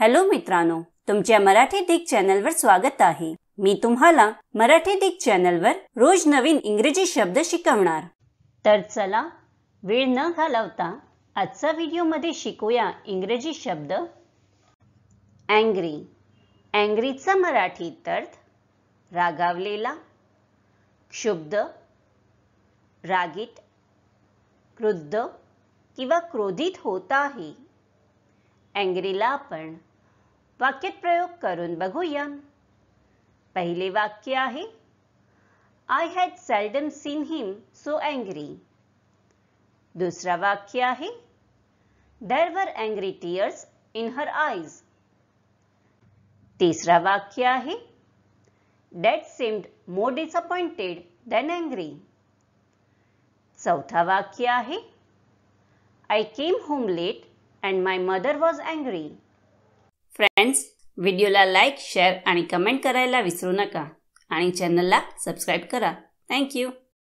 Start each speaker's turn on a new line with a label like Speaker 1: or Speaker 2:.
Speaker 1: hello मित्रांनो तुमच्या मराठी दिग चॅनलवर स्वागत आहे मी तुम्हाला मराठी दिग चॅनलवर रोज नवीन इंग्रजी शब्द शिकवणार तर चला वेळ न घालवता आजचा व्हिडिओमध्ये शिकूया इंग्रजी शब्द अँग्री अँग्रीचा मराठी अर्थ रागावलेला क्षुब्ध रागीत क्रुद्ध किंवा क्रोधित होत आहे अँग्रीला आपण वाक्यात प्रयोग करून बघूया पहिले वाक्य आहे I had seldom seen him so angry दुसरा वाक्य आहे there were angry tears in her eyes तीसरा वाक्य आहे that seemed more disappointed than angry चौथा वाक्य आहे I came home late and my mother was angry friends व्हिडिओला लाईक शेअर आणि कमेंट करायला विसरू नका आणि चॅनलला सबस्क्राईब करा थँक्यू